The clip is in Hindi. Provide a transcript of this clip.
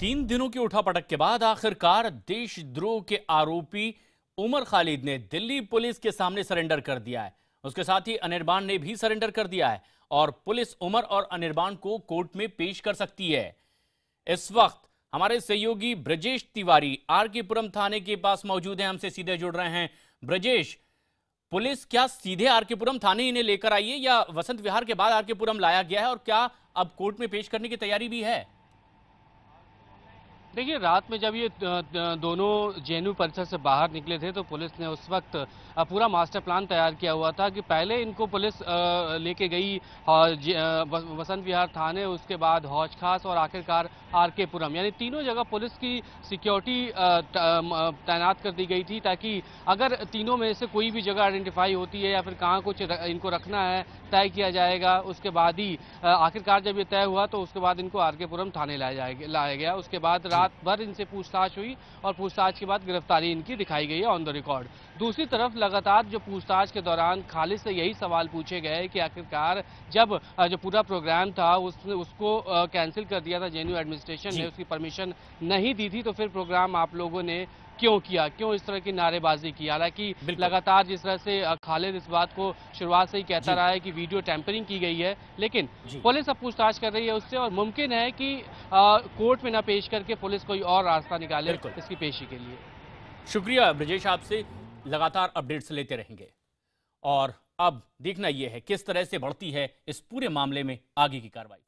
तीन दिनों की उठापटक के बाद आखिरकार देशद्रोह के आरोपी उमर खालिद ने दिल्ली पुलिस के सामने सरेंडर कर दिया है उसके साथ ही अनिर्बान ने भी सरेंडर कर दिया है और पुलिस उमर और अनिर्बान को कोर्ट में पेश कर सकती है इस वक्त हमारे सहयोगी ब्रजेश तिवारी आर के पुरम थाने के पास मौजूद है हमसे सीधे जुड़ रहे हैं ब्रजेश पुलिस क्या सीधे आर के पुरम थाने इन्हें लेकर आई है या वसंत विहार के बाद आर के पुरम लाया गया है और क्या अब कोर्ट में पेश करने की तैयारी भी है देखिए रात में जब ये दोनों जेएनयू परिसर से बाहर निकले थे तो पुलिस ने उस वक्त पूरा मास्टर प्लान तैयार किया हुआ था कि पहले इनको पुलिस लेके गई वसंत विहार थाने उसके बाद हौज खास और आखिरकार आर के पुरम यानी तीनों जगह पुलिस की सिक्योरिटी तैनात कर दी गई थी ताकि अगर तीनों में से कोई भी जगह आइडेंटिफाई होती है या फिर कहाँ कुछ इनको रखना है तय किया जाएगा उसके बाद ही आखिरकार जब ये तय हुआ तो उसके बाद इनको आर के पुरम थाने लाया जाएगा लाया गया उसके बाद रात रात भर इनसे पूछताछ हुई और पूछताछ के बाद गिरफ्तारी इनकी दिखाई गई है ऑन द रिकॉर्ड दूसरी तरफ लगातार जो पूछताछ के दौरान खालिद से यही सवाल पूछे गए कि आखिरकार जब जो पूरा प्रोग्राम था उसने उसको कैंसिल कर दिया था जे एडमिनिस्ट्रेशन ने उसकी परमिशन नहीं दी थी तो फिर प्रोग्राम आप लोगों ने क्यों किया क्यों इस तरह की नारेबाजी की हालांकि लगातार जिस तरह से खालिद इस बात को शुरुआत से ही कहता रहा है कि वीडियो टैंपरिंग की गई है लेकिन पुलिस अब पूछताछ कर रही है उससे और मुमकिन है कि आ, कोर्ट में ना पेश करके पुलिस कोई और रास्ता निकाले इसकी पेशी के लिए शुक्रिया ब्रजेश आपसे लगातार अपडेट्स लेते रहेंगे और अब देखना यह है किस तरह से बढ़ती है इस पूरे मामले में आगे की कार्रवाई